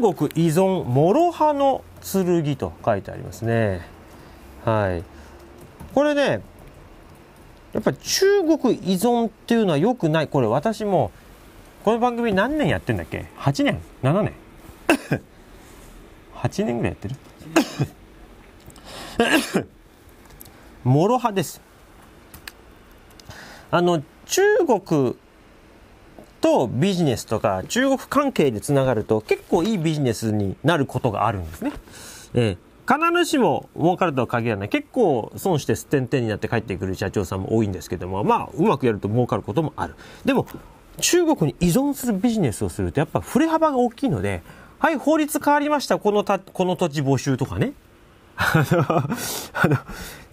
国依存諸刃の剣と書いてありますね。はい。これね、やっぱり中国依存っていうのは良くない。これ私も、この番組何年やってんだっけ ?8 年 ?7 年 ?8 年ぐらいやってる諸 刃です。あの、中国とビジネスとか中国関係でつながると結構いいビジネスになることがあるんですね。えー、必ずしも儲かるとは限らない。結構損してすってんてんになって帰ってくる社長さんも多いんですけども、まあ、うまくやると儲かることもある。でも、中国に依存するビジネスをするとやっぱ振れ幅が大きいので、はい、法律変わりました。このた、この土地募集とかね。あの、あの、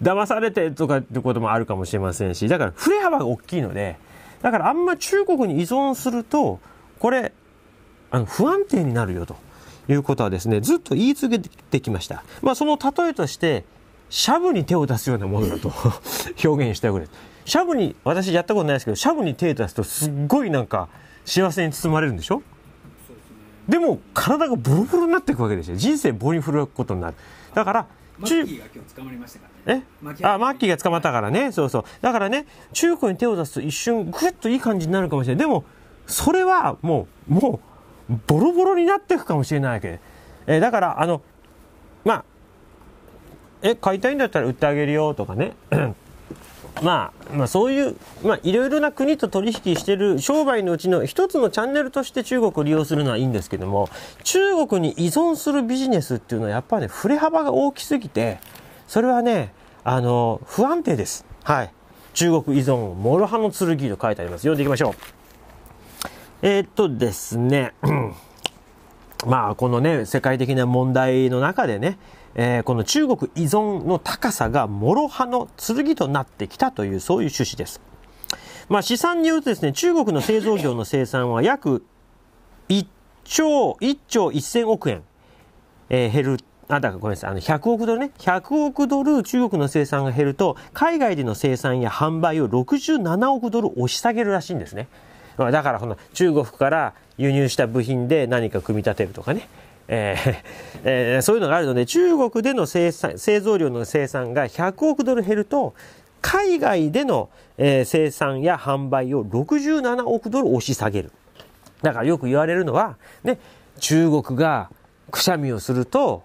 騙されてとかってこともあるかもしれませんし、だから振れ幅が大きいので、だからあんま中国に依存すると、これ、あの不安定になるよということはですね、ずっと言い続けてきました。まあその例えとして、シャブに手を出すようなものだと 表現してくれ。シャブに、私やったことないですけど、シャブに手を出すとすっごいなんか幸せに包まれるんでしょでも体がボロボロになっていくわけですよ。人生棒に振ることになる。だから、マッキーが今日捕まりましたからね。あ、マッキーが捕まったからね。そうそう。だからね、中古に手を出すと一瞬、ぐっといい感じになるかもしれない。でも、それはもう、もう、ボロボロになっていくかもしれないわけ。えー、だから、あの、まあ、え、買いたいんだったら売ってあげるよとかね。まあ、まあ、そういう、まあ、いろいろな国と取引してる商売のうちの一つのチャンネルとして中国を利用するのはいいんですけども、中国に依存するビジネスっていうのはやっぱりね、振れ幅が大きすぎて、それはね、あの、不安定です。はい。中国依存、諸刃の剣と書いてあります。読んでいきましょう。えー、っとですね。まあ、このね、世界的な問題の中でね、えー、この中国依存の高さが諸刃の剣となってきたという、そういう趣旨です。まあ、試算によるとですね、中国の製造業の生産は約1兆、1兆1000億円、えー、減る。あ、だからごめんなさい。あの、100億ドルね。100億ドル中国の生産が減ると、海外での生産や販売を67億ドル押し下げるらしいんですね。だからこの中国から輸入した部品で何か組み立てるとかね、えー えー、そういうのがあるので中国での生産製造量の生産が100億ドル減ると海外での、えー、生産や販売を67億ドル押し下げる。だからよく言われるのは、ね、中国がくしゃみをすると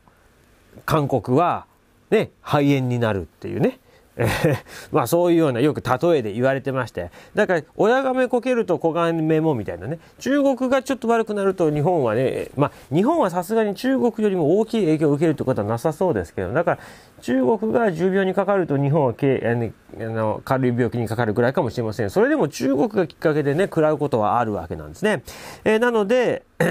韓国は、ね、肺炎になるっていうね。えー、まあそういうようなよく例えで言われてましてだから親がめこけると子がめもみたいなね中国がちょっと悪くなると日本はねまあ日本はさすがに中国よりも大きい影響を受けるということはなさそうですけどだから中国が重病にかかると日本はけあの軽い病気にかかるぐらいかもしれませんそれでも中国がきっかけでね食らうことはあるわけなんですね。えー、なので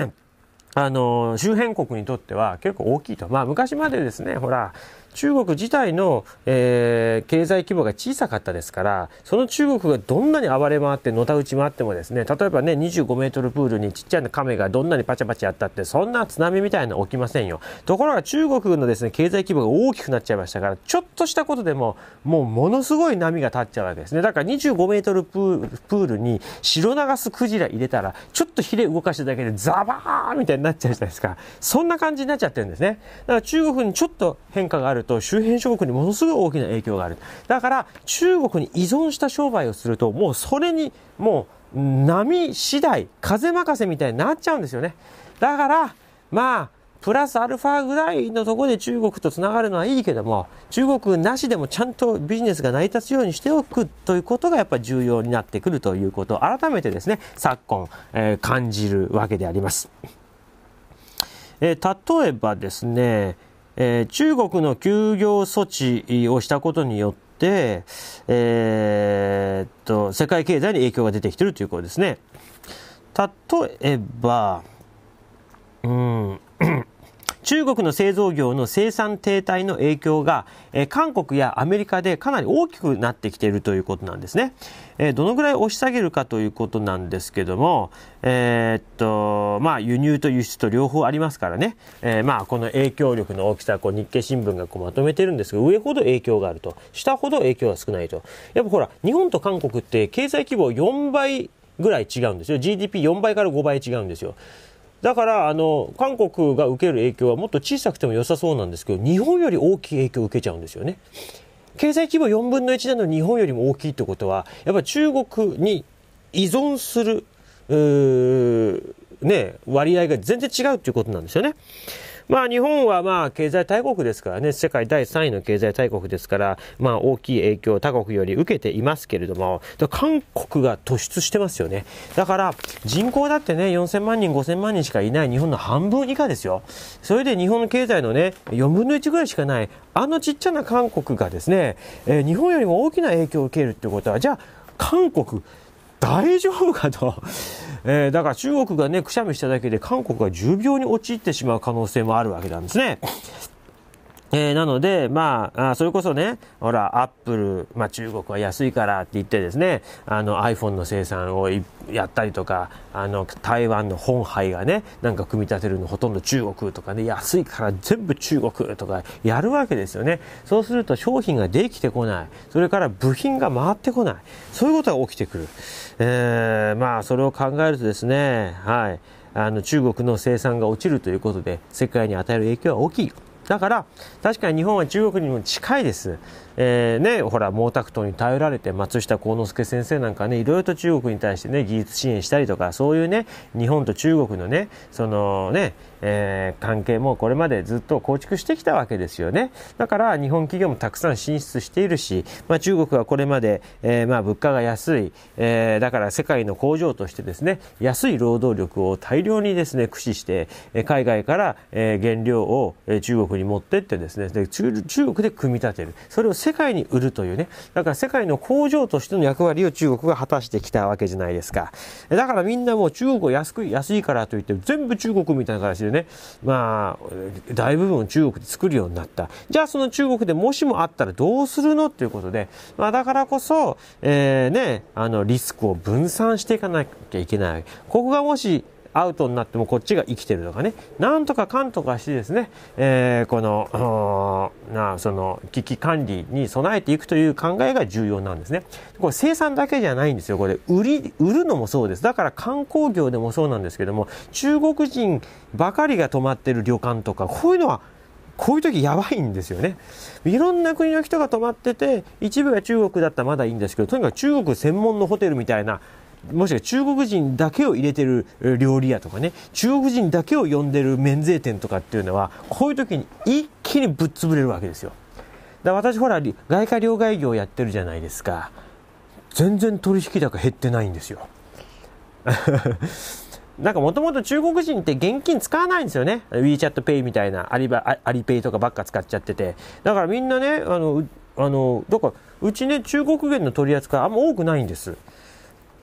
あの周辺国にとっては結構大きいと。まあ昔までですね、ほら、中国自体の、えー、経済規模が小さかったですから、その中国がどんなに暴れ回って、のたうち回ってもですね、例えばね、25メートルプールにちっちゃな亀がどんなにパチャパチャやったって、そんな津波みたいなの起きませんよ。ところが中国のですね、経済規模が大きくなっちゃいましたから、ちょっとしたことでも、もうものすごい波が立っちゃうわけですね。だから25メートルプールに白流すクジラ入れたら、ちょっとヒレ動かしただけでザバーみたいになっちゃうじゃないですか。そんな感じになっちゃってるんですね。だから中国にちょっと変化があると周辺諸国にものすごい大きな影響がある。だから中国に依存した商売をするともうそれにもう波次第、風任せみたいになっちゃうんですよね。だから、まあ、プラスアルファぐらいのところで中国とつながるのはいいけども、中国なしでもちゃんとビジネスが成り立つようにしておくということがやっぱり重要になってくるということを改めてですね、昨今、えー、感じるわけであります。えー、例えばですね、えー、中国の休業措置をしたことによって、えー、と、世界経済に影響が出てきてるということですね。例えば、うん、中国の製造業の生産停滞の影響が、えー、韓国やアメリカでかなり大きくなってきているということなんですね。えー、どのぐらい押し下げるかということなんですけども、えー、っと、まあ、輸入と輸出と両方ありますからね、えー、まあ、この影響力の大きさ、こう、日経新聞がこうまとめてるんですが、上ほど影響があると、下ほど影響が少ないと。やっぱほら、日本と韓国って経済規模4倍ぐらい違うんですよ。GDP4 倍から5倍違うんですよ。だからあの、韓国が受ける影響はもっと小さくても良さそうなんですけど、日本より大きい影響を受けちゃうんですよね。経済規模4分の1なのに日本よりも大きいってことは、やっぱり中国に依存する、ね、割合が全然違うっていうことなんですよね。まあ、日本はまあ経済大国ですからね、世界第3位の経済大国ですから、まあ、大きい影響を他国より受けていますけれども、韓国が突出してますよね。だから、人口だってね、4000万人、5000万人しかいない日本の半分以下ですよ。それで日本の経済のね、4分の1ぐらいしかない、あのちっちゃな韓国がですね、えー、日本よりも大きな影響を受けるってことは、じゃあ、韓国、大丈夫かと。えー、だから中国がね、くしゃみしただけで韓国が重病に陥ってしまう可能性もあるわけなんですね。えー、なので、まあ、あそれこそね、ほら、アップル、まあ中国は安いからって言ってですね、あの iPhone の生産をやったりとか、あの、台湾の本杯がね、なんか組み立てるのほとんど中国とかね、安いから全部中国とかやるわけですよね。そうすると商品ができてこない。それから部品が回ってこない。そういうことが起きてくる。えー、まあ、それを考えるとですね、はい、あの中国の生産が落ちるということで、世界に与える影響は大きい。だから、確かに日本は中国にも近いです。えー、ね、ほら、毛沢東に頼られて、松下幸之助先生なんかね、いろいろと中国に対してね、技術支援したりとか、そういうね、日本と中国のね、そのね、えー、関係もこれまでずっと構築してきたわけですよね。だから、日本企業もたくさん進出しているし、まあ、中国はこれまで、えー、まあ、物価が安い、えー、だから世界の工場としてですね、安い労働力を大量にですね、駆使して、海外から、えー、原料を中国にに持ってってですねで中国で組み立てるそれを世界に売るというねだから世界の工場としての役割を中国が果たしてきたわけじゃないですかだからみんなもう中国を安く安いからといって全部中国みたいな形でねまあ大部分を中国で作るようになったじゃあその中国でもしもあったらどうするのっていうことで、まあ、だからこそ、えー、ねあのリスクを分散していかなきゃいけないここがもしアウトになってもこっちが生きてるとかね、なんとかかんとかしてですね、えー、この、なその危機管理に備えていくという考えが重要なんですね。これ生産だけじゃないんですよ。これ売り、売るのもそうです。だから観光業でもそうなんですけども、中国人ばかりが泊まってる旅館とか、こういうのはこういう時やばいんですよね。いろんな国の人が泊まってて、一部が中国だったらまだいいんですけど、とにかく中国専門のホテルみたいなもしくは中国人だけを入れてる料理屋とかね、中国人だけを呼んでる免税店とかっていうのは、こういう時に一気にぶっ潰れるわけですよ。だ私ほら、外貨両替業やってるじゃないですか。全然取引高減ってないんですよ。なんかもともと中国人って現金使わないんですよね。WeChatPay みたいなアリバ、アリペイとかばっか使っちゃってて。だからみんなね、あの、あの、だかうちね、中国元の取り扱いあんま多くないんです。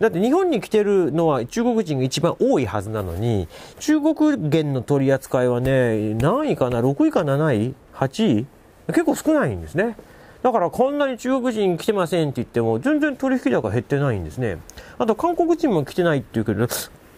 だって日本に来てるのは中国人が一番多いはずなのに、中国元の取り扱いはね、何位かな ?6 位か7位 ?8 位結構少ないんですね。だからこんなに中国人来てませんって言っても、全然取引高減ってないんですね。あと韓国人も来てないって言うけど、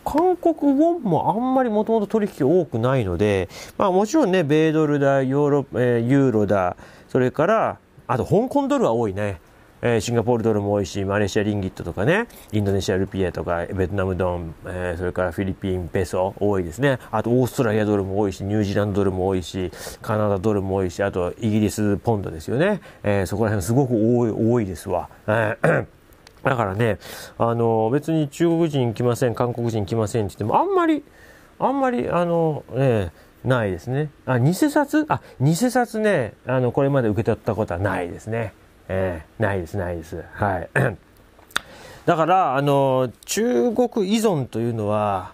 韓国ウォンもあんまりもともと取引多くないので、まあもちろんね、米ドルだ、ヨーロ、えー、ユーロだ、それから、あと香港ドルは多いね。えー、シンガポールドルも多いし、マレーシアリンギットとかね、インドネシアルピエとか、ベトナムドン、えー、それからフィリピンペソ多いですね。あとオーストラリアドルも多いし、ニュージーランドドルも多いし、カナダドルも多いし、あとイギリスポンドですよね。えー、そこら辺すごく多い、多いですわ。えー だからね、あの、別に中国人来ません、韓国人来ませんって言っても、あんまり、あんまり、あの、ね、ないですね。あ、偽札あ、偽札ね、あの、これまで受け取ったことはないですね。えー、ないです、ないです。はい。だから、あの、中国依存というのは、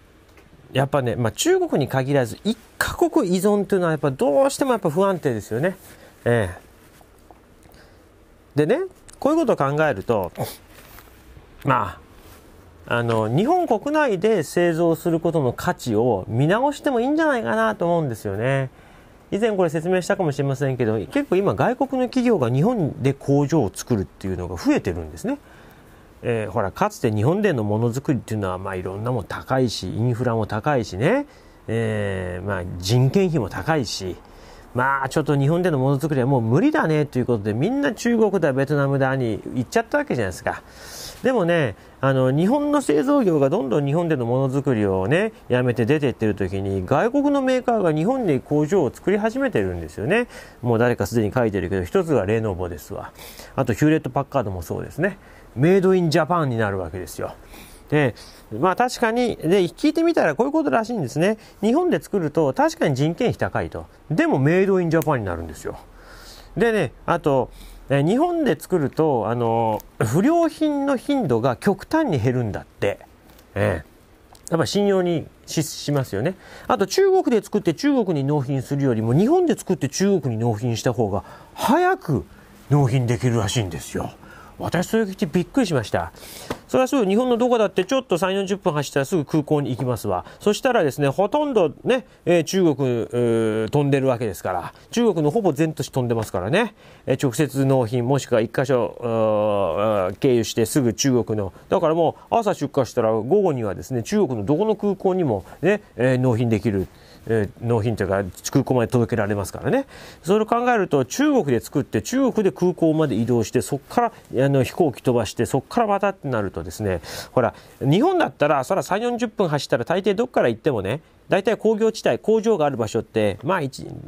やっぱね、まあ、中国に限らず、1カ国依存というのは、やっぱどうしてもやっぱ不安定ですよね。ええー、でね、こういうことを考えると、まあ、あの、日本国内で製造することの価値を見直してもいいんじゃないかなと思うんですよね。以前これ説明したかもしれませんけど、結構今外国の企業が日本で工場を作るっていうのが増えてるんですね。えー、ほら、かつて日本でのものづくりっていうのは、まあいろんなもん高いし、インフラも高いしね、えー、まあ人件費も高いし、まあちょっと日本でのものづくりはもう無理だねということでみんな中国だベトナムだに行っちゃったわけじゃないですかでもねあの日本の製造業がどんどん日本でのものづくりをねやめて出ていってる時に外国のメーカーが日本で工場を作り始めてるんですよねもう誰かすでに書いてるけど一つがレノボですわあとヒューレット・パッカードもそうですねメイド・イン・ジャパンになるわけですよで、まあ確かに、で、聞いてみたらこういうことらしいんですね。日本で作ると確かに人件費高いと。でもメイドインジャパンになるんですよ。でね、あと、日本で作ると、あの、不良品の頻度が極端に減るんだって。ええやっぱ信用にしますよね。あと中国で作って中国に納品するよりも日本で作って中国に納品した方が早く納品できるらしいんですよ。私それ聞いてびっくりしましたそれはすぐ日本のどこだってちょっと3、40分走ったらすぐ空港に行きますわ。そしたらですね、ほとんどね、えー、中国、飛んでるわけですから、中国のほぼ全都市飛んでますからね、えー、直接納品もしくは1箇所経由してすぐ中国の、だからもう朝出荷したら午後にはですね、中国のどこの空港にもね、え納品できる。納品というか空港まで届けられますからねそれを考えると中国で作って中国で空港まで移動してそこからあの飛行機飛ばしてそこからまたってなるとですねほら日本だったらそら3 4 0分走ったら大抵どこから行ってもね大体工業地帯工場がある場所ってまあ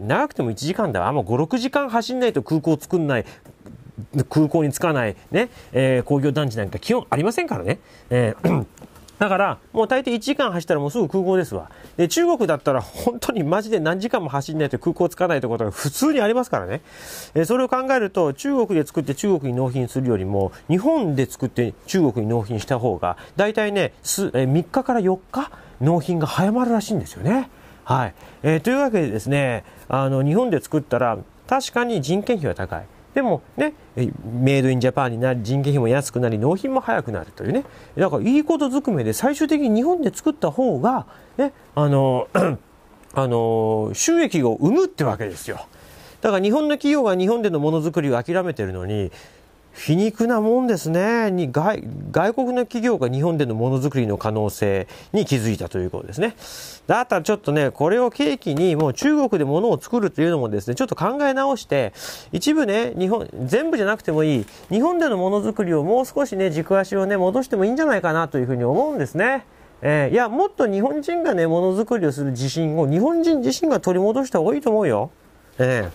長くても1時間だわもう56時間走んないと空港作んない空港に着かないね、えー、工業団地なんか基本ありませんからね、えーだから、もう大抵1時間走ったらもうすぐ空港ですわ。で、中国だったら本当にマジで何時間も走んないと空港つかないってことが普通にありますからね。えそれを考えると、中国で作って中国に納品するよりも、日本で作って中国に納品した方が、大体ね、すえ3日から4日、納品が早まるらしいんですよね。はい。えー、というわけでですね、あの、日本で作ったら、確かに人件費は高い。でもね、メイドインジャパンになり、人件費も安くなり、納品も早くなるというね。だからいいことずくめで、最終的に日本で作った方が、ね、あの、あの、収益を生むってわけですよ。だから日本の企業が日本でのものづくりを諦めてるのに、皮肉なもんですねに外。外国の企業が日本でのものづくりの可能性に気づいたということですね。だったらちょっとね、これを契機にもう中国でものを作るというのもですね、ちょっと考え直して、一部ね、日本、全部じゃなくてもいい、日本でのものづくりをもう少しね、軸足をね、戻してもいいんじゃないかなというふうに思うんですね。えー、いや、もっと日本人がね、ものづくりをする自信を日本人自身が取り戻した方がいいと思うよ。え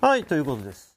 えー、はい、ということです。